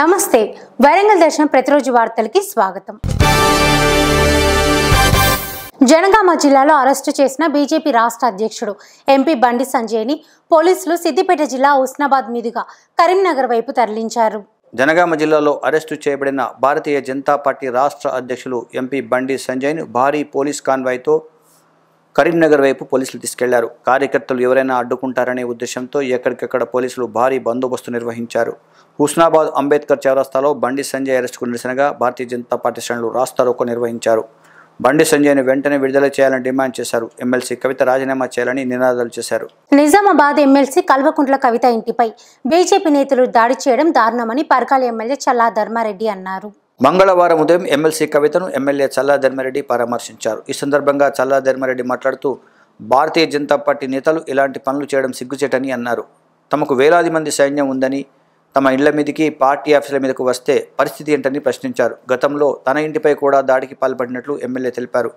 నమస్తే వరంగల్ దర్శనం ప్రతిరోజు వార్తలకి స్వాగతం జనగామ జిల్లాలో అరెస్టు చేసిన బీజేపీ రాష్ట్ర అధ్యక్షుడు ఎంపీ బండి సంజయ్ని పోలీసులు సిద్దిపేట జిల్లా ఉస్నాబాద్ మీదుగా కరీంనగర్ వైపు తరలించారు జనగామ జిల్లాలో అరెస్టు చేయబడిన భారతీయ జనతా పార్టీ రాష్ట్ర అధ్యక్షులు ఎంపీ బండి సంజయ్ను భారీ పోలీస్ కాన్వాయ్తో కరీంనగర్ వైపు పోలీసులు తీసుకెళ్లారు కార్యకర్తలు ఎవరైనా అడ్డుకుంటారనే ఉద్దేశంతో ఎక్కడికక్కడ పోలీసులు భారీ బందోబస్తు నిర్వహించారు హుస్నాబాద్ అంబేద్కర్ చౌరస్తాలో బండి సంజయ్ అరెస్టుకు నిరసనగా భారతీయ జనతా పార్టీ శ్రేణులు రోకో నిర్వహించారు బండి సంజయ్ను వెంటనే విడుదల చేయాలని డిమాండ్ చేశారు ఎమ్మెల్సీ కవిత రాజీనామా చేయాలని నినాదాలు చేశారు నిజామాబాద్ ఎమ్మెల్సీ కల్వకుంట్ల కవిత ఇంటిపై బీజేపీ నేతలు దాడి చేయడం దారుణమని పరకాల ఎమ్మెల్యే చల్లా ధర్మారెడ్డి అన్నారు మంగళవారం ఉదయం ఎమ్మెల్సీ కవితను ఎమ్మెల్యే చల్లా ధర్మారెడ్డి పరామర్శించారు ఈ సందర్భంగా చల్లా ధర్మారెడ్డి మాట్లాడుతూ భారతీయ జనతా పార్టీ నేతలు ఇలాంటి పనులు చేయడం సిగ్గుచేటని అన్నారు తమకు వేలాది మంది సైన్యం ఉందని తమ ఇళ్ల మీదకి పార్టీ ఆఫీసుల మీదకు వస్తే పరిస్థితి ఏంటని ప్రశ్నించారు గతంలో తన ఇంటిపై కూడా దాడికి పాల్పడినట్లు ఎమ్మెల్యే తెలిపారు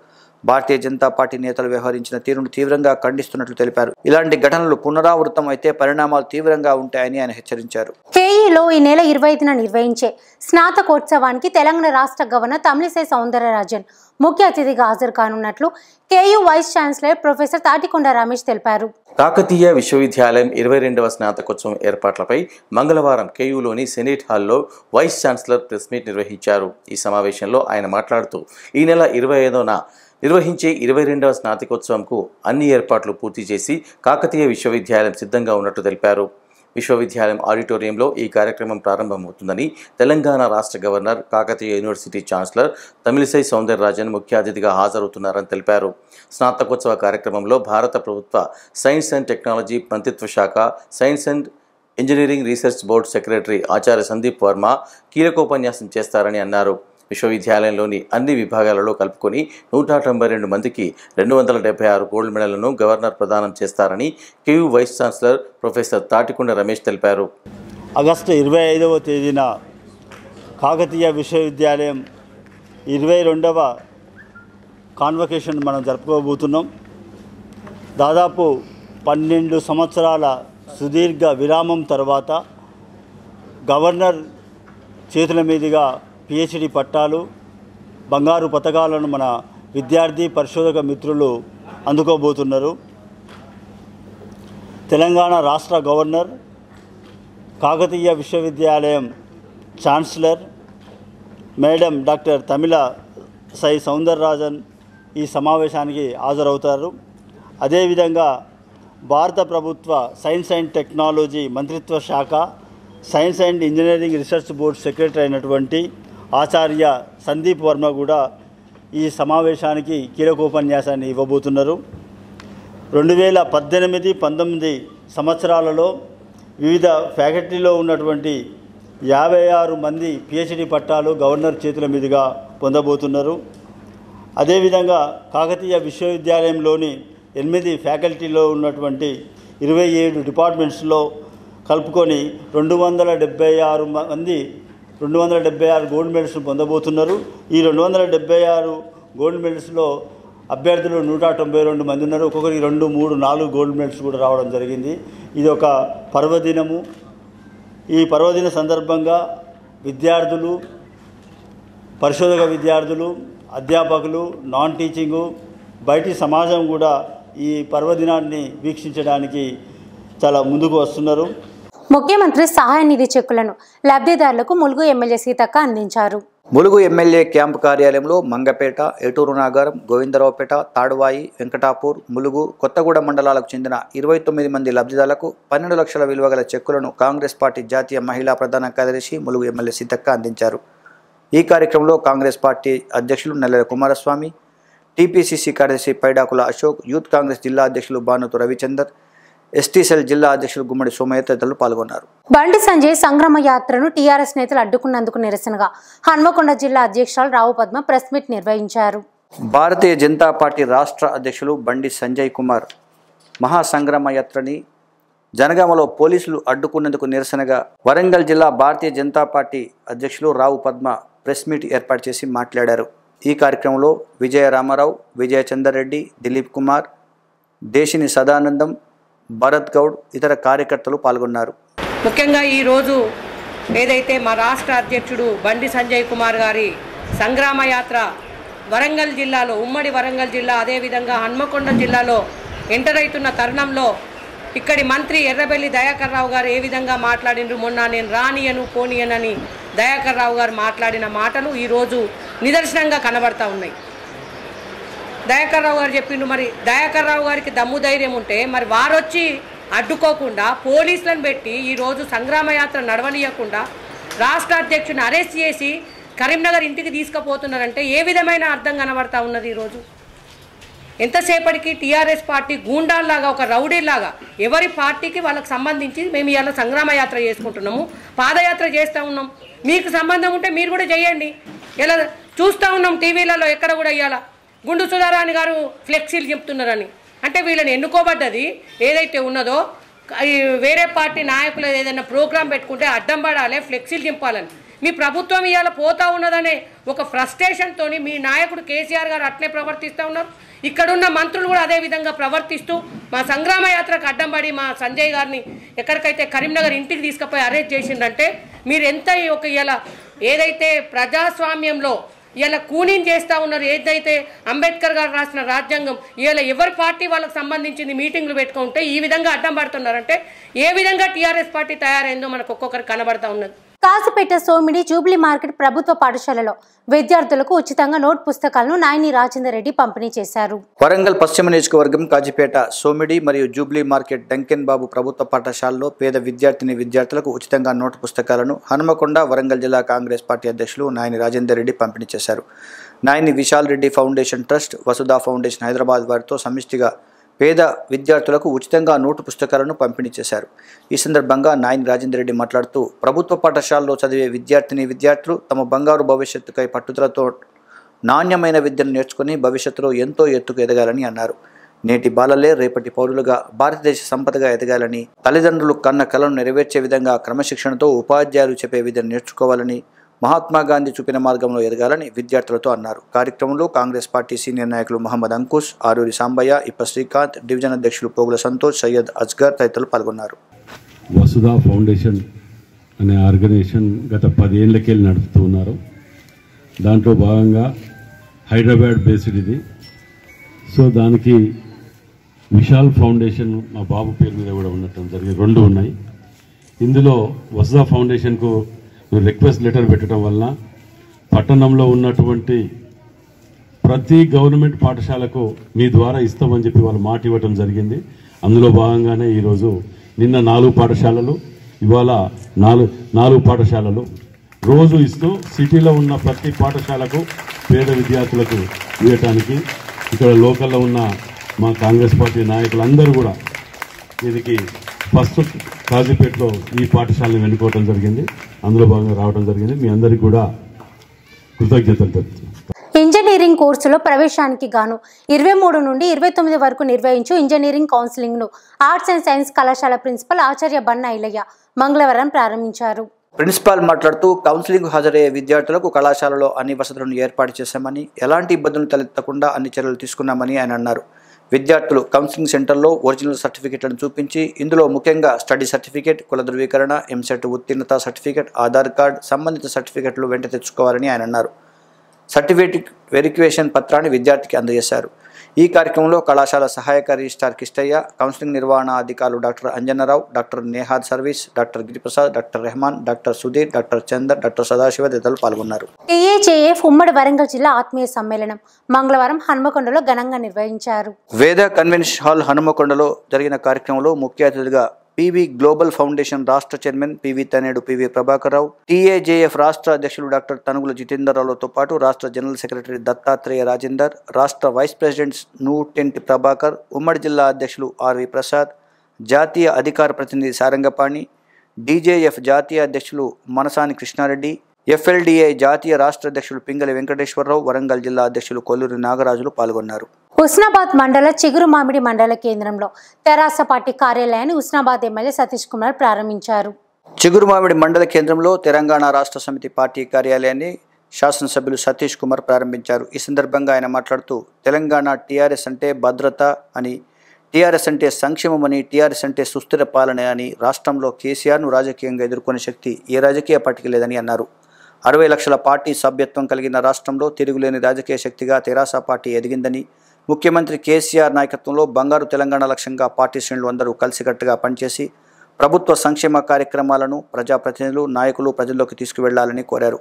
భారతీయ జనతా పార్టీ నేతలు వ్యవహరించిన తీరును తీవ్రంగా ఖండిస్తున్నట్లు తెలిపారు ఇలాంటి ఘటనలు పునరావృతం అయితే పరిణామాలు తీవ్రంగా ఉంటాయని ఆయన హెచ్చరించారు కేఈలో ఈ నెల ఇరవై ఐదున నిర్వహించే స్నాతకోత్సవానికి తెలంగాణ రాష్ట్ర గవర్నర్ తమిళిసై సౌందరరాజన్ ముఖ్య అతిథిగా హాజరు కానున్నట్లు KU vice chancellor professor Tatikonda Ramesh తెలిపారు కాకతీయ విశ్వవిద్యాలయం ఇరవై రెండవ స్నాతకోత్సవం ఏర్పాట్లపై మంగళవారం కేయూలోని సెనేట్ హాల్లో వైస్ ఛాన్సలర్ ప్రెస్ మీట్ నిర్వహించారు ఈ సమావేశంలో ఆయన మాట్లాడుతూ ఈ నెల ఇరవై ఐదోన నిర్వహించే ఇరవై రెండవ స్నాతకోత్సవంకు అన్ని ఏర్పాట్లు పూర్తి చేసి కాకతీయ విశ్వవిద్యాలయం సిద్ధంగా ఉన్నట్టు తెలిపారు విశ్వవిద్యాలయం ఆడిటోరియంలో ఈ కార్యక్రమం ప్రారంభమవుతుందని తెలంగాణ రాష్ట్ర governor Kakatiya university chancellor Tamilisai Soundararajan ముఖ్య అతిథిగా హాజరవుతున్నారని తెలిపారు స్నాతకోత్సవ కార్యక్రమంలో భారత ప్రభుత్వ సైన్స్ అండ్ టెక్నాలజీ మంత్రిత్వ శాఖ science and engineering research board secretary ఆచార్య సందీప్ వర్మ కీలకోపన్యాసం చేస్తారని అన్నారు విశ్వవిద్యాలయంలోని అన్ని విభాగాలలో కలుపుకొని నూట తొంభై రెండు మందికి రెండు వందల డెబ్బై ఆరు గోల్డ్ మెడల్ను గవర్నర్ ప్రదానం చేస్తారని KU vice chancellor professor Tatikonda Ramesh తెలిపారు ఆగస్టు ఇరవై ఐదవ తేదీన కాకతీయ విశ్వవిద్యాలయం ఇరవై రెండవ కాన్వకేషన్ మనం జరుపుకోబోతున్నాం దాదాపు పన్నెండు సంవత్సరాల సుదీర్ఘ విరామం తర్వాత గవర్నర్ చేతుల మీదుగా పిహెచ్డి పట్టాలు బంగారు పథకాలను మన విద్యార్థి పరిశోధక మిత్రులు అందుకోబోతున్నారు తెలంగాణ రాష్ట్ర గవర్నర్ కాకతీయ విశ్వవిద్యాలయం chancellor madam doctor Tamilisai Soundararajan ఈ సమావేశానికి హాజరవుతారు అదేవిధంగా భారత ప్రభుత్వ సైన్స్ అండ్ టెక్నాలజీ మంత్రిత్వ శాఖ science and engineering research board secretary అయినటువంటి ఆచార్య సందీప్ వర్మ కూడా ఈ సమావేశానికి కీలకోపన్యాసాన్ని ఇవ్వబోతున్నారు రెండు వేల పద్దెనిమిది పంతొమ్మిది సంవత్సరాలలో వివిధ ఫ్యాకల్టీలో ఉన్నటువంటి యాభై ఆరు మంది పిహెచ్డి పట్టాలు గవర్నర్ చేతుల మీదుగా పొందబోతున్నారు అదేవిధంగా కాకతీయ విశ్వవిద్యాలయంలోని ఎనిమిది ఫ్యాకల్టీలో ఉన్నటువంటి ఇరవై ఏడు డిపార్ట్మెంట్స్లో కలుపుకొని రెండు వందల డెబ్బై ఆరు మంది రెండు వందల డెబ్బై ఆరు గోల్డ్ మెడల్స్ పొందబోతున్నారు ఈ రెండు వందల డెబ్బై ఆరు గోల్డ్ మెడల్స్లో అభ్యర్థులు నూట తొంభై రెండు మంది ఉన్నారు ఒక్కొక్కరికి రెండు మూడు నాలుగు గోల్డ్ మెడల్స్ కూడా రావడం జరిగింది ఇది ఒక పర్వదినము ఈ పర్వదిన సందర్భంగా విద్యార్థులు పరిశోధక విద్యార్థులు అధ్యాపకులు నాన్ టీచింగు బయటి సమాజం కూడా ఈ పర్వదినాన్ని వీక్షించడానికి చాలా ముందుకు వస్తున్నారు ముఖ్యమంత్రి సహాయ నిధి చెక్కులను లబ్ధిదారులకు ములుగు ఎమ్మెల్యే సీతక్క అందించారు ములుగు ఎమ్మెల్యే క్యాంపు కార్యాలయంలో మంగపేట ఎటూరు నగరం గోవిందరావుపేట తాడువాయి వెంకటాపూర్ ములుగు కొత్తగూడ మండలాలకు చెందిన ఇరవై తొమ్మిది మంది లబ్ధిదారులకు పన్నెండు లక్షల విలువ చెక్కులను కాంగ్రెస్ పార్టీ జాతీయ మహిళా ప్రధాన కార్యదర్శి ములుగు ఎమ్మెల్యే సీతక్క అందించారు ఈ కార్యక్రమంలో కాంగ్రెస్ పార్టీ అధ్యక్షులు నెల్లెల కుమారస్వామి టీపీసీసీ కార్యదర్శి పైడాకుల అశోక్ యూత్ కాంగ్రెస్ జిల్లా అధ్యక్షులు భానుతు రవిచందర్ ఎస్టీసెల్ జిల్లా అధ్యక్షులు గుమ్మడి సోమయ్య తదితరులు పాల్గొన్నారు బండి సంజయ్ సంగ్రమ యాత్రను టీఆర్ఎస్ నేతలు అడ్డుకున్నందుకు నిరసనగా హన్మకొండ జిల్లా అధ్యక్షురాలు రావు పద్మ ప్రెస్ మీట్ నిర్వహించారు భారతీయ జనతా పార్టీ రాష్ట్ర అధ్యక్షులు బండి సంజయ్ కుమార్ మహాసంగ్రమ యాత్రని జనగామలో పోలీసులు అడ్డుకున్నందుకు నిరసనగా వరంగల్ జిల్లా భారతీయ జనతా పార్టీ అధ్యక్షులు రావు పద్మ ప్రెస్ మీట్ ఏర్పాటు చేసి మాట్లాడారు ఈ కార్యక్రమంలో విజయ రామారావు విజయ చందర్రెడ్డి దిలీప్ కుమార్ దేశిని సదానందం భరత్ గౌడ్ ఇతర కార్యకర్తలు పాల్గొన్నారు ముఖ్యంగా ఈరోజు ఏదైతే మా రాష్ట్ర అధ్యక్షుడు బండి సంజయ్ కుమార్ గారి సంగ్రామ యాత్ర వరంగల్ జిల్లాలో ఉమ్మడి వరంగల్ జిల్లా అదేవిధంగా హన్మకొండ జిల్లాలో ఎంటర్ అవుతున్న తరుణంలో ఇక్కడి మంత్రి ఎర్రబెల్లి దయాకర్ రావు గారు ఏ విధంగా మాట్లాడినరు మొన్న నేను రానియను పోనీయనని దయాకర్ రావు గారు మాట్లాడిన మాటలు ఈరోజు నిదర్శనంగా కనబడతా ఉన్నాయి దయాకర్ రావు గారు చెప్పిండు మరి దయాకర్ రావు గారికి దమ్ము ధైర్యం ఉంటే మరి వారొచ్చి అడ్డుకోకుండా పోలీసులను పెట్టి ఈరోజు యాత్ర నడవనీయకుండా రాష్ట్ర అధ్యక్షుని అరెస్ట్ చేసి కరీంనగర్ ఇంటికి తీసుకుపోతున్నారంటే ఏ విధమైన అర్థం కనబడతా ఉన్నది ఈరోజు ఎంతసేపటికి టీఆర్ఎస్ పార్టీ గూండాల్లాగా ఒక రౌడీలాగా ఎవరి పార్టీకి వాళ్ళకి సంబంధించి మేము ఇవాళ యాత్ర చేసుకుంటున్నాము పాదయాత్ర చేస్తూ ఉన్నాం మీకు సంబంధం ఉంటే మీరు కూడా చేయండి ఇలా చూస్తూ ఉన్నాం టీవీలలో ఎక్కడ కూడా ఇవాళ గుండు సుధారాణి గారు ఫ్లెక్సీలు చెప్తున్నారని అంటే వీళ్ళని ఎన్నుకోబడ్డది ఏదైతే ఉన్నదో వేరే పార్టీ నాయకులు ఏదైనా ప్రోగ్రాం పెట్టుకుంటే అడ్డం పడాలి ఫ్లెక్సీలు చెప్పాలని మీ ప్రభుత్వం ఇవాళ పోతా ఉన్నదనే ఒక ఫ్రస్ట్రేషన్తో మీ నాయకుడు కేసీఆర్ గారు అట్లే ప్రవర్తిస్తూ ఉన్నారు ఇక్కడున్న మంత్రులు కూడా అదే విధంగా ప్రవర్తిస్తూ మా సంగ్రామ యాత్రకు అడ్డం పడి మా సంజయ్ గారిని ఎక్కడికైతే కరీంనగర్ ఇంటికి తీసుకుపోయి అరెస్ట్ చేసిందంటే మీరు ఎంత ఒక ఇలా ఏదైతే ప్రజాస్వామ్యంలో ఇలా కూలీన్ చేస్తూ ఉన్నారు ఏదైతే అంబేద్కర్ గారు రాసిన రాజ్యాంగం ఇలా ఎవరి పార్టీ వాళ్ళకి సంబంధించింది మీటింగ్లు పెట్టుకుంటే ఈ విధంగా అడ్డం పడుతున్నారంటే ఏ విధంగా టీఆర్ఎస్ పార్టీ తయారైందో మనకు ఒక్కొక్కరు కనబడతా ఉన్నది కాసిపేట సోమిడి జూబ్లీ మార్కెట్ ప్రభుత్వ పాఠశాలలో విద్యార్థులకు ఉచితంగా నోట్ పుస్తకాలను నాయని రాజేందర్ రెడ్డి పంపిణీ చేశారు వరంగల్ పశ్చిమ నియోజకవర్గం కాజీపేట సోమిడి మరియు జూబ్లీ మార్కెట్ డంకెన్ బాబు ప్రభుత్వ పాఠశాలలో పేద విద్యార్థిని విద్యార్థులకు ఉచితంగా నోట్ పుస్తకాలను హనుమకొండ వరంగల్ జిల్లా కాంగ్రెస్ పార్టీ అధ్యక్షులు నాయని రాజేందర్ రెడ్డి పంపిణీ చేశారు Nayani Vishal Reddy foundation trust Vasudha foundation Hyderabad వారితో సమిష్టిగా పేద విద్యార్థులకు ఉచితంగా నోటు పుస్తకాలను పంపిణీ చేశారు ఈ సందర్భంగా నాయని రాజేందర్ రెడ్డి మాట్లాడుతూ ప్రభుత్వ పాఠశాలలో చదివే విద్యార్థిని విద్యార్థులు తమ బంగారు భవిష్యత్తుకై పట్టుదలతో నాణ్యమైన విద్యను నేర్చుకుని భవిష్యత్తులో ఎంతో ఎత్తుకు ఎదగాలని అన్నారు నేటి బాలలే రేపటి పౌరులుగా భారతదేశ సంపదగా ఎదగాలని తల్లిదండ్రులు కన్న కలను నెరవేర్చే విధంగా క్రమశిక్షణతో ఉపాధ్యాయులు చెప్పే విధంగా నేర్చుకోవాలని మహాత్మా గాంధీ చూపిన మార్గంలో ఎదగాలని విద్యార్థులతో అన్నారు కార్యక్రమంలో కాంగ్రెస్ పార్టీ సీనియర్ నాయకులు మహమ్మద్ అంకుష్ ఆరూరి సాంబయ్య ఇప్ప శ్రీకాంత్ డివిజన్ అధ్యక్షులు పోగుల సంతోష్ సయ్యద్ అజ్గర్ తదితరులు పాల్గొన్నారు వసుధా ఫౌండేషన్ అనే ఆర్గనైజేషన్ గత పదేళ్ళకెళ్ళి నడుపుతూ ఉన్నారు దాంట్లో భాగంగా హైదరాబాద్ బేస్డ్ ఇది సో దానికి విశాల్ ఫౌండేషన్ మా బాబు పేరు మీద కూడా ఉండటం జరిగింది రెండు ఉన్నాయి ఇందులో వసుధా ఫౌండేషన్కు రిక్వెస్ట్ లెటర్ పెట్టడం వల్ల పట్టణంలో ఉన్నటువంటి ప్రతి గవర్నమెంట్ పాఠశాలకు మీ ద్వారా ఇస్తామని చెప్పి వాళ్ళు మాట ఇవ్వటం జరిగింది అందులో భాగంగానే ఈరోజు నిన్న నాలుగు పాఠశాలలు ఇవాళ నాలుగు నాలుగు పాఠశాలలు రోజు ఇస్తూ సిటీలో ఉన్న ప్రతి పాఠశాలకు పేద విద్యార్థులకు ఇవ్వటానికి ఇక్కడ లోకల్లో ఉన్న మా కాంగ్రెస్ పార్టీ నాయకులందరూ కూడా దీనికి ఫస్ట్ కాజీపేటలో ఈ పాఠశాలను ఎన్నుకోవడం జరిగింది అందులో భాగంగా రావడం జరిగింది మీ అందరికీ కూడా కృతజ్ఞతలు తెలుపుతున్నాను ఇంజనీరింగ్ కోర్సులో ప్రవేశానికి గాను ఇరవై మూడు నుండి ఇరవై తొమ్మిది వరకు నిర్వహించు ఇంజనీరింగ్ కౌన్సిలింగ్ను ఆర్ట్స్ అండ్ సైన్స్ కళాశాల ప్రిన్సిపల్ ఆచార్య బన్న ఇలయ్య మంగళవారం ప్రారంభించారు ప్రిన్సిపాల్ మాట్లాడుతూ కౌన్సిలింగ్ హాజరయ్యే విద్యార్థులకు కళాశాలలో అన్ని వసతులను ఏర్పాటు చేశామని ఎలాంటి ఇబ్బందులు తలెత్తకుండా అన్ని చర్యలు తీసుకున్నామని ఆయన అన్నారు విద్యార్థులు కౌన్సిలింగ్ సెంటర్లో ఒరిజినల్ సర్టిఫికేట్లను చూపించి ఇందులో ముఖ్యంగా స్టడీ సర్టిఫికేట్ కుల ధృవీకరణ ఎంసెట్ ఉత్తీర్ణత సర్టిఫికేట్ ఆధార్ కార్డు సంబంధిత సర్టిఫికెట్లు వెంట తెచ్చుకోవాలని ఆయన అన్నారు సర్టిఫికేట్ వెరిఫికేషన్ పత్రాన్ని విద్యార్థికి అందజేశారు ఈ కార్యక్రమంలో కళాశాల సహాయక రిజిస్టార్ కిష్టయ్య కౌన్సిలింగ్ నిర్వహణ అధికారులు డాక్టర్ అంజనరావు డాక్టర్ నేహాద్ సర్వీస్ doctor Giriprasad doctor Rahman doctor Sudheer doctor Chander doctor Sadashiva తదితరులు పాల్గొన్నారు టీఏజేఎఫ్ ఉమ్మడి వరంగల్ జిల్లా ఆత్మీయ సమ్మేళనం మంగళవారం హనుమకొండలో ఘనంగా నిర్వహించారు వేద కన్వెన్షన్ హాల్ హనుమకొండలో జరిగిన కార్యక్రమంలో ముఖ్య అతిథిగా పివి గ్లోబల్ ఫౌండేషన్ రాష్ట్ర చైర్మన్ పివి తనేడు పివి రావు టీఏజేఎఫ్ రాష్ట్ర అధ్యక్షులు డాక్టర్ తనుగుల జితేందర్రావులతో పాటు రాష్ట్ర జనరల్ సెక్రటరీ దత్తాత్రేయ రాజేందర్ రాష్ట్ర వైస్ ప్రెసిడెంట్స్ నూటెంటి ప్రభాకర్ ఉమ్మడి జిల్లా అధ్యక్షులు ఆర్వి ప్రసాద్ జాతీయ అధికార ప్రతినిధి సారంగపాణి డీజేఎఫ్ జాతీయ అధ్యక్షులు మనసాని కృష్ణారెడ్డి ఎఫ్ఎల్డిఏ జాతీయ రాష్ట్ర అధ్యక్షులు పింగళి వెంకటేశ్వరరావు వరంగల్ జిల్లా అధ్యక్షులు కొల్లూరి నాగరాజులు పాల్గొన్నారు హుస్నాబాద్ మండల చిగురు మామిడి మండల కేంద్రంలో తెరాస పార్టీ కార్యాలయాన్ని హుస్నాబాద్ ఎమ్మెల్యే సతీష్ కుమార్ ప్రారంభించారు చిగురు మామిడి మండల కేంద్రంలో తెలంగాణ రాష్ట్ర సమితి పార్టీ కార్యాలయాన్ని శాసనసభ్యులు సతీష్ కుమార్ ప్రారంభించారు ఈ సందర్భంగా ఆయన మాట్లాడుతూ తెలంగాణ టీఆర్ఎస్ అంటే భద్రత అని టీఆర్ఎస్ అంటే సంక్షేమమని టీఆర్ఎస్ అంటే సుస్థిర పాలన అని రాష్ట్రంలో కేసీఆర్ను రాజకీయంగా ఎదుర్కొనే శక్తి ఏ రాజకీయ పార్టీకి లేదని అన్నారు అరవై లక్షల పార్టీ సభ్యత్వం కలిగిన రాష్ట్రంలో తిరుగులేని రాజకీయ శక్తిగా తెరాస పార్టీ ఎదిగిందని ముఖ్యమంత్రి కేసీఆర్ నాయకత్వంలో బంగారు తెలంగాణ లక్ష్యంగా పార్టీ శ్రేణులు అందరూ కలిసికట్టుగా పనిచేసి ప్రభుత్వ సంక్షేమ కార్యక్రమాలను ప్రజాప్రతినిధులు నాయకులు ప్రజల్లోకి తీసుకువెళ్లాలని కోరారు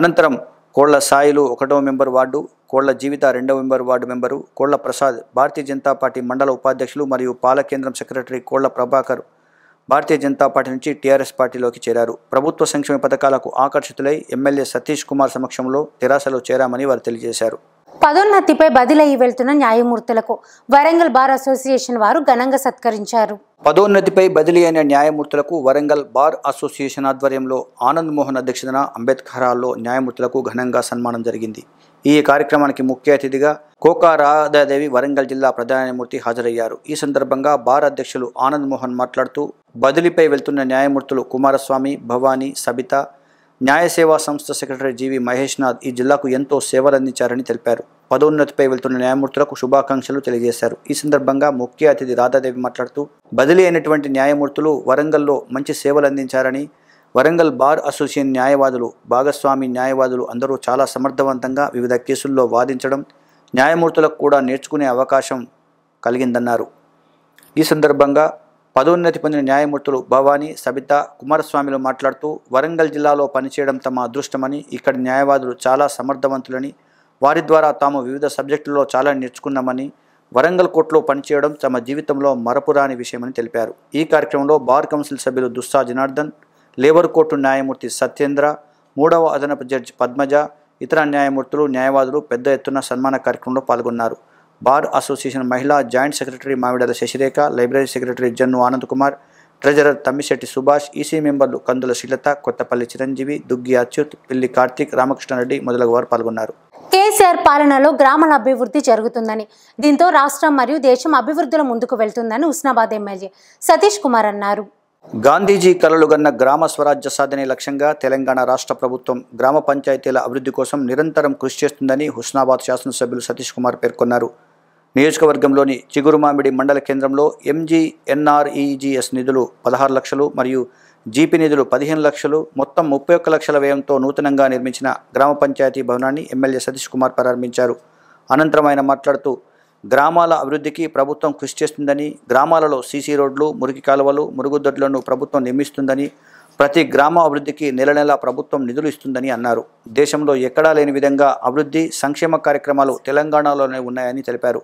అనంతరం కోళ్ల సాయిలు ఒకటో మెంబర్ వార్డు కోళ్ల జీవిత రెండవ మెంబర్ వార్డు మెంబరు కోళ్ల ప్రసాద్ భారతీయ జనతా పార్టీ మండల ఉపాధ్యక్షులు మరియు పాలకేంద్రం సెక్రటరీ కోళ్ల ప్రభాకర్ భారతీయ జనతా పార్టీ నుంచి టీఆర్ఎస్ పార్టీలోకి చేరారు ప్రభుత్వ సంక్షేమ పథకాలకు ఆకర్షితులై ఎమ్మెల్యే సతీష్ కుమార్ సమక్షంలో తెరాసలో చేరామని వారు తెలియజేశారు పదోన్నతిపై బదిలీ వెళ్తున్న న్యాయమూర్తులకు వరంగల్ బార్ అసోసియేషన్ వారు ఘనంగా సత్కరించారు పదోన్నతిపై బదిలీ అయిన న్యాయమూర్తులకు వరంగల్ బార్ అసోసియేషన్ ఆధ్వర్యంలో ఆనంద్ మోహన్ అధ్యక్షతన అంబేద్కర్ హాల్లో న్యాయమూర్తులకు ఘనంగా సన్మానం జరిగింది ఈ కార్యక్రమానికి ముఖ్య అతిథిగా కోకా రాధాదేవి వరంగల్ జిల్లా ప్రధాన న్యాయమూర్తి హాజరయ్యారు ఈ సందర్భంగా బార్ అధ్యక్షులు ఆనంద్ మోహన్ మాట్లాడుతూ బదిలీపై వెళ్తున్న న్యాయమూర్తులు కుమారస్వామి భవానీ సబిత న్యాయ సేవా సంస్థ సెక్రటరీ జీవి మహేష్నాథ్ ఈ జిల్లాకు ఎంతో సేవలు అందించారని తెలిపారు పదోన్నతిపై వెళ్తున్న న్యాయమూర్తులకు శుభాకాంక్షలు తెలియజేశారు ఈ సందర్భంగా ముఖ్య అతిథి రాధాదేవి మాట్లాడుతూ బదిలీ అయినటువంటి న్యాయమూర్తులు వరంగల్లో మంచి సేవలు అందించారని వరంగల్ బార్ అసోసియేషన్ న్యాయవాదులు భాగస్వామి న్యాయవాదులు అందరూ చాలా సమర్థవంతంగా వివిధ కేసుల్లో వాదించడం న్యాయమూర్తులకు కూడా నేర్చుకునే అవకాశం కలిగిందన్నారు ఈ సందర్భంగా పదోన్నతి పొందిన న్యాయమూర్తులు భవానీ సబిత కుమారస్వామిలు మాట్లాడుతూ వరంగల్ జిల్లాలో పనిచేయడం తమ అదృష్టమని ఇక్కడ న్యాయవాదులు చాలా సమర్థవంతులని వారి ద్వారా తాము వివిధ సబ్జెక్టులలో చాలా నేర్చుకున్నామని వరంగల్ కోర్టులో పనిచేయడం తమ జీవితంలో మరపురాని విషయమని తెలిపారు ఈ కార్యక్రమంలో బార్ కౌన్సిల్ సభ్యులు దుస్సా జనార్దన్ లేబర్ కోర్టు న్యాయమూర్తి సత్యేంద్ర మూడవ అదనపు జడ్జి పద్మజ ఇతర న్యాయమూర్తులు న్యాయవాదులు పెద్ద ఎత్తున సన్మాన కార్యక్రమంలో పాల్గొన్నారు అసోసియేషన్ మహిళా joint secretary secretary Sasirekha library secretary Jannu Anand Kumar treasurer Tammisetti Subhash EC మెంబర్లు కందుల శ్రీలత కొత్తపల్లి చిరంజీవి దుగ్గి అచ్యుత్ పిల్లి కార్తీక్ రామకృష్ణారెడ్డి మొదలగు వారు పాల్గొన్నారు కేసీఆర్ పాలనలో గ్రామాల అభివృద్ధి జరుగుతుందని దీంతో రాష్ట్రం మరియు దేశం అభివృద్ధిలో ముందుకు వెళ్తుందని ఉస్నాబాద్ ఎమ్మెల్యే సతీష్ కుమార్ అన్నారు గాంధీజీ గన్న గ్రామ స్వరాజ్య సాధనే లక్ష్యంగా తెలంగాణ రాష్ట్ర ప్రభుత్వం గ్రామ పంచాయతీల అభివృద్ధి కోసం నిరంతరం కృషి చేస్తుందని హుస్నాబాద్ శాసనసభ్యులు సతీష్ కుమార్ పేర్కొన్నారు నియోజకవర్గంలోని చిగురుమామిడి మండల కేంద్రంలో ఎంజీఎన్ఆర్ఈజీఎస్ నిధులు పదహారు లక్షలు మరియు జీపీ నిధులు పదిహేను లక్షలు మొత్తం ముప్పై ఒక్క లక్షల వ్యయంతో నూతనంగా నిర్మించిన గ్రామ పంచాయతీ భవనాన్ని ఎమ్మెల్యే సతీష్ కుమార్ ప్రారంభించారు అనంతరం ఆయన మాట్లాడుతూ గ్రామాల అభివృద్ధికి ప్రభుత్వం కృషి చేస్తుందని గ్రామాలలో సీసీ రోడ్లు మురికి కాలువలు మురుగుదొడ్లను ప్రభుత్వం నిర్మిస్తుందని ప్రతి గ్రామ అభివృద్ధికి నెల నెల ప్రభుత్వం నిధులు ఇస్తుందని అన్నారు దేశంలో ఎక్కడా లేని విధంగా అభివృద్ధి సంక్షేమ కార్యక్రమాలు తెలంగాణలోనే ఉన్నాయని తెలిపారు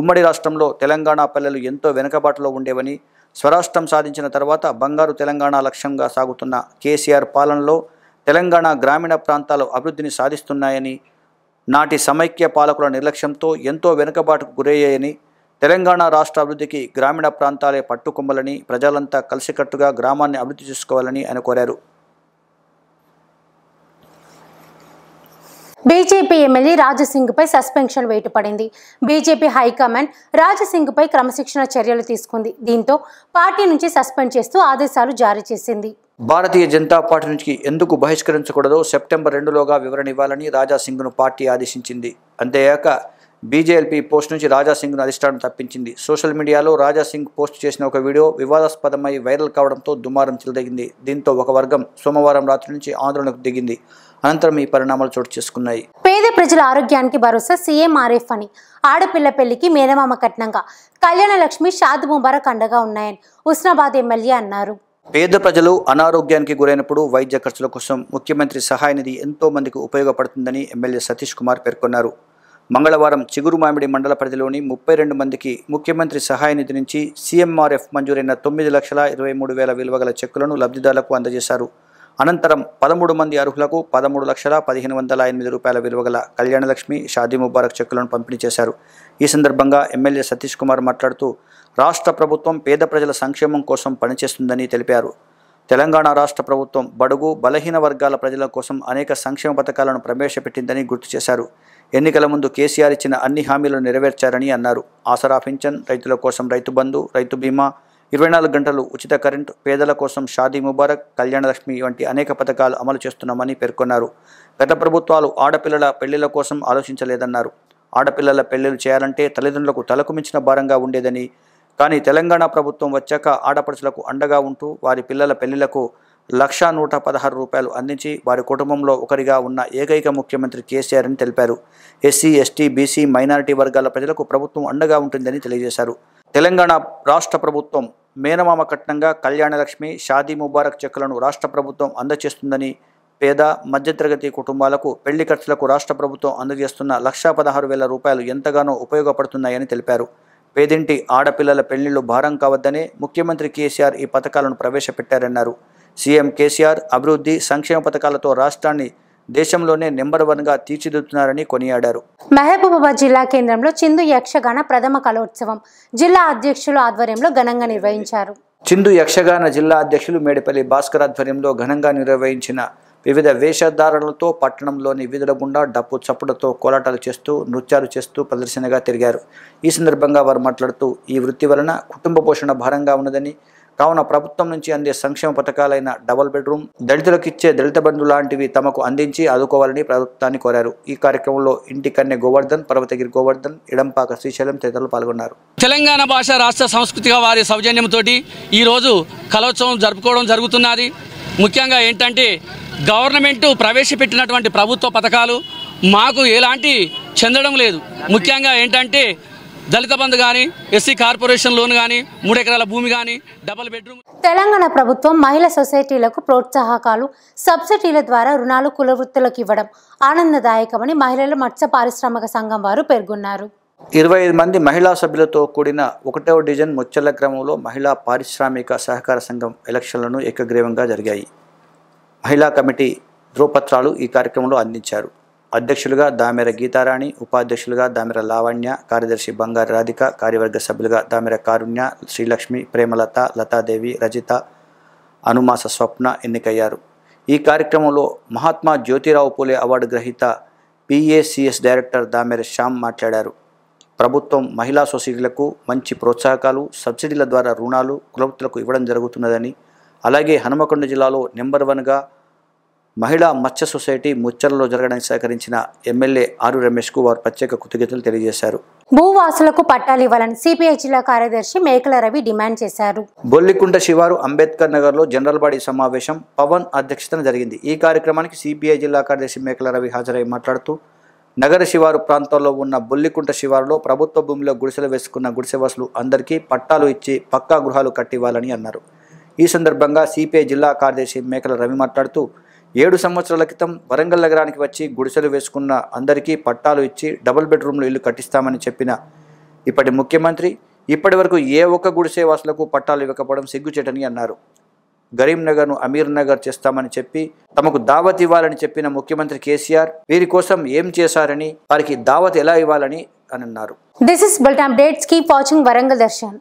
ఉమ్మడి రాష్ట్రంలో తెలంగాణ పల్లెలు ఎంతో వెనుకబాటులో ఉండేవని స్వరాష్ట్రం సాధించిన తర్వాత బంగారు తెలంగాణ లక్ష్యంగా సాగుతున్న కేసీఆర్ పాలనలో తెలంగాణ గ్రామీణ ప్రాంతాలు అభివృద్ధిని సాధిస్తున్నాయని నాటి సమైక్య పాలకుల నిర్లక్ష్యంతో ఎంతో వెనుకబాటుకు గురయ్యాయని తెలంగాణ రాష్ట్ర అభివృద్ధికి గ్రామీణ ప్రాంతాలే పట్టుకొమ్మలని ప్రజలంతా కలిసికట్టుగా గ్రామాన్ని అభివృద్ధి చేసుకోవాలని ఆయన కోరారు బీజేపీ ఎమ్మెల్యే రాజసింగ్పై సస్పెన్షన్ వేటు పడింది బీజేపీ హైకమాండ్ రాజసింగ్పై క్రమశిక్షణ చర్యలు తీసుకుంది దీంతో పార్టీ నుంచి సస్పెండ్ చేస్తూ ఆదేశాలు జారీ చేసింది భారతీయ జనతా పార్టీ నుంచి ఎందుకు బహిష్కరించకూడదో సెప్టెంబర్ రెండులోగా వివరణ ఇవ్వాలని రాజాసింగ్ను పార్టీ ఆదేశించింది అంతేకాక బీజేఎల్పీ పోస్ట్ నుంచి రాజాసింగ్ను అధిష్టానం తప్పించింది సోషల్ మీడియాలో రాజాసింగ్ పోస్ట్ చేసిన ఒక వీడియో వివాదాస్పదమై వైరల్ కావడంతో దుమారం చెలదగింది దీంతో ఒక వర్గం సోమవారం రాత్రి నుంచి ఆందోళనకు దిగింది అనంతరం ఈ పరిణామాలు చోటు చేసుకున్నాయి పేద ప్రజల ఆరోగ్యానికి భరోసా సీఎంఆర్ఎఫ్ అని ఆడపిల్ల పెళ్లికి మేనమామ కట్నంగా కళ్యాణ లక్ష్మి షాద్ ముబారక్ అండగా ఉన్నాయని ఉస్నాబాద్ ఎమ్మెల్యే అన్నారు పేద ప్రజలు అనారోగ్యానికి గురైనప్పుడు వైద్య ఖర్చుల కోసం ముఖ్యమంత్రి సహాయ నిధి ఎంతో మందికి ఉపయోగపడుతుందని ఎమ్మెల్యే సతీష్ కుమార్ పేర్కొన్నారు మంగళవారం చిగురు మామిడి మండల పరిధిలోని ముప్పై రెండు మందికి ముఖ్యమంత్రి సహాయ నిధి నుంచి సీఎంఆర్ఎఫ్ మంజూరైన తొమ్మిది లక్షల ఇరవై మూడు వేల విలువగల చెక్కులను లబ్ధిదారులకు అందజేశారు అనంతరం పదమూడు మంది అర్హులకు పదమూడు లక్షల పదిహేను వందల ఎనిమిది రూపాయల విలువగల కళ్యాణలక్ష్మి షాదీ ముబారక్ చెక్కులను పంపిణీ చేశారు ఈ సందర్భంగా ఎమ్మెల్యే సతీష్ కుమార్ మాట్లాడుతూ రాష్ట్ర ప్రభుత్వం పేద ప్రజల సంక్షేమం కోసం పనిచేస్తుందని తెలిపారు తెలంగాణ రాష్ట్ర ప్రభుత్వం బడుగు బలహీన వర్గాల ప్రజల కోసం అనేక సంక్షేమ పథకాలను ప్రవేశపెట్టిందని గుర్తు చేశారు ఎన్నికల ముందు కేసీఆర్ ఇచ్చిన అన్ని హామీలను నెరవేర్చారని అన్నారు ఆసరా పింఛన్ రైతుల కోసం రైతు బంధు రైతు బీమా ఇరవై నాలుగు గంటలు ఉచిత కరెంటు పేదల కోసం షాదీ ముబారక్ కళ్యాణలక్ష్మి వంటి అనేక పథకాలు అమలు చేస్తున్నామని పేర్కొన్నారు గత ప్రభుత్వాలు ఆడపిల్లల పెళ్లిల కోసం ఆలోచించలేదన్నారు ఆడపిల్లల పెళ్లిలు చేయాలంటే తల్లిదండ్రులకు తలకు మించిన భారంగా ఉండేదని కానీ తెలంగాణ ప్రభుత్వం వచ్చాక ఆడపడుచులకు అండగా ఉంటూ వారి పిల్లల పెళ్లిలకు లక్షా నూట పదహారు రూపాయలు అందించి వారి కుటుంబంలో ఒకరిగా ఉన్న ఏకైక ముఖ్యమంత్రి కేసీఆర్ అని తెలిపారు ఎస్సీ ఎస్టీ బీసీ మైనారిటీ వర్గాల ప్రజలకు ప్రభుత్వం అండగా ఉంటుందని తెలియజేశారు తెలంగాణ రాష్ట్ర ప్రభుత్వం మేనమామ కట్నంగా కళ్యాణలక్ష్మి షాదీ ముబారక్ చెక్కులను రాష్ట్ర ప్రభుత్వం అందజేస్తుందని పేద మధ్యతరగతి కుటుంబాలకు పెళ్లి ఖర్చులకు రాష్ట్ర ప్రభుత్వం అందజేస్తున్న లక్షా పదహారు వేల రూపాయలు ఎంతగానో ఉపయోగపడుతున్నాయని తెలిపారు పేదింటి ఆడపిల్లల పెళ్లిళ్లు భారం కావద్దనే ముఖ్యమంత్రి కేసీఆర్ ఈ పథకాలను ప్రవేశపెట్టారన్నారు సీఎం కేసీఆర్ అభివృద్ధి సంక్షేమ పథకాలతో రాష్ట్రాన్ని దేశంలోనే నెంబర్ వన్గా తీర్చిదిద్దుతున్నారని కొనియాడారు మహబూబాబాద్ జిల్లా కేంద్రంలో చిందు యక్షగాన ప్రథమ కళోత్సవం జిల్లా అధ్యక్షుల ఆధ్వర్యంలో ఘనంగా నిర్వహించారు చిందు యక్షగాన జిల్లా అధ్యక్షులు మేడిపల్లి భాస్కర్ ఆధ్వర్యంలో ఘనంగా నిర్వహించిన వివిధ వేషధారణలతో పట్టణంలోని వీధుల గుండా డప్పు చప్పుడుతో కోలాటాలు చేస్తూ నృత్యాలు చేస్తూ ప్రదర్శనగా తిరిగారు ఈ సందర్భంగా వారు మాట్లాడుతూ ఈ వృత్తి వలన కుటుంబ పోషణ భారంగా ఉన్నదని కావున ప్రభుత్వం నుంచి అందే సంక్షేమ పథకాలైన డబుల్ బెడ్రూమ్ దళితులకు ఇచ్చే దళిత బంధు లాంటివి తమకు అందించి ఆదుకోవాలని ప్రభుత్వాన్ని కోరారు ఈ కార్యక్రమంలో కన్నె గోవర్ధన్ పర్వతగిరి గోవర్ధన్ ఇడంపాక శ్రీశైలం తదితరులు పాల్గొన్నారు తెలంగాణ భాష రాష్ట్ర సాంస్కృతిక వారి సౌజన్యంతో ఈరోజు కలోత్సవం జరుపుకోవడం జరుగుతున్నది ముఖ్యంగా ఏంటంటే గవర్నమెంట్ ప్రవేశపెట్టినటువంటి ప్రభుత్వ పథకాలు మాకు ఎలాంటి చెందడం లేదు ముఖ్యంగా ఏంటంటే దళిత బంధు కానీ ఎస్సీ కార్పొరేషన్ లోన్ కానీ మూడు ఎకరాల భూమి కానీ డబల్ బెడ్రూమ్ తెలంగాణ ప్రభుత్వం మహిళా సొసైటీలకు ప్రోత్సాహకాలు సబ్సిడీల ద్వారా రుణాలు కులవృత్తులకు ఇవ్వడం ఆనందదాయకమని మహిళల మత్స్య పారిశ్రామిక సంఘం వారు పేర్కొన్నారు ఇరవై ఐదు మంది మహిళా సభ్యులతో కూడిన ఒకటవ డివిజన్ ముచ్చల గ్రామంలో మహిళా పారిశ్రామిక సహకార సంఘం ఎలక్షన్లను ఏకగ్రీవంగా జరిగాయి మహిళా కమిటీ ధృవపత్రాలు ఈ కార్యక్రమంలో అందించారు అధ్యక్షులుగా దామెర గీతారాణి ఉపాధ్యక్షులుగా దామెర లావణ్య కార్యదర్శి బంగారు రాధిక కార్యవర్గ సభ్యులుగా దామెర కారుణ్య శ్రీలక్ష్మి ప్రేమలత లతాదేవి రజిత అనుమాస స్వప్న ఎన్నికయ్యారు ఈ కార్యక్రమంలో మహాత్మా జ్యోతిరావు పూలే అవార్డు గ్రహీత పిఏసిఎస్ డైరెక్టర్ దామెర శ్యామ్ మాట్లాడారు ప్రభుత్వం మహిళా సొసైటీలకు మంచి ప్రోత్సాహకాలు సబ్సిడీల ద్వారా రుణాలు కులవృత్తులకు ఇవ్వడం జరుగుతున్నదని అలాగే హనుమకొండ జిల్లాలో నెంబర్ వన్గా మహిళా మత్స్య సొసైటీ ముచ్చరలో జరగడానికి సహకరించిన ఎమ్మెల్యే ఆరు రమేష్కు వారు ప్రత్యేక కృతజ్ఞతలు తెలియజేశారు భూవాసులకు పట్టాలు ఇవ్వాలని సిపిఐ జిల్లా కార్యదర్శి మేకల రవి డిమాండ్ చేశారు బొల్లికుంట శివారు అంబేద్కర్ నగర్ లో జనరల్ బాడీ సమావేశం పవన్ అధ్యక్షతన జరిగింది ఈ కార్యక్రమానికి సిపిఐ జిల్లా కార్యదర్శి మేకల రవి హాజరై మాట్లాడుతూ నగర శివారు ప్రాంతంలో ఉన్న బొల్లికుంట శివారులో ప్రభుత్వ భూమిలో గుడిసెలు వేసుకున్న గుడిసెవాసులు అందరికీ పట్టాలు ఇచ్చి పక్కా గృహాలు కట్టివ్వాలని అన్నారు ఈ సందర్భంగా సిపిఐ జిల్లా కార్యదర్శి మేకల రవి మాట్లాడుతూ ఏడు సంవత్సరాల క్రితం వరంగల్ నగరానికి వచ్చి గుడిసెలు వేసుకున్న అందరికీ పట్టాలు ఇచ్చి డబుల్ బెడ్రూమ్లు ఇల్లు కట్టిస్తామని చెప్పిన ఇప్పటి ముఖ్యమంత్రి ఇప్పటి వరకు ఏ ఒక్క గుడిసె వాసులకు పట్టాలు ఇవ్వకపోవడం సిగ్గుచేటని అన్నారు గరీంనగర్ను అమీర్ నగర్ చేస్తామని చెప్పి తమకు దావత్ ఇవ్వాలని చెప్పిన ముఖ్యమంత్రి కేసీఆర్ వీరి కోసం ఏం చేశారని వారికి దావత్ ఎలా ఇవ్వాలని అని అన్నారు this is keep watching Warangal Darshan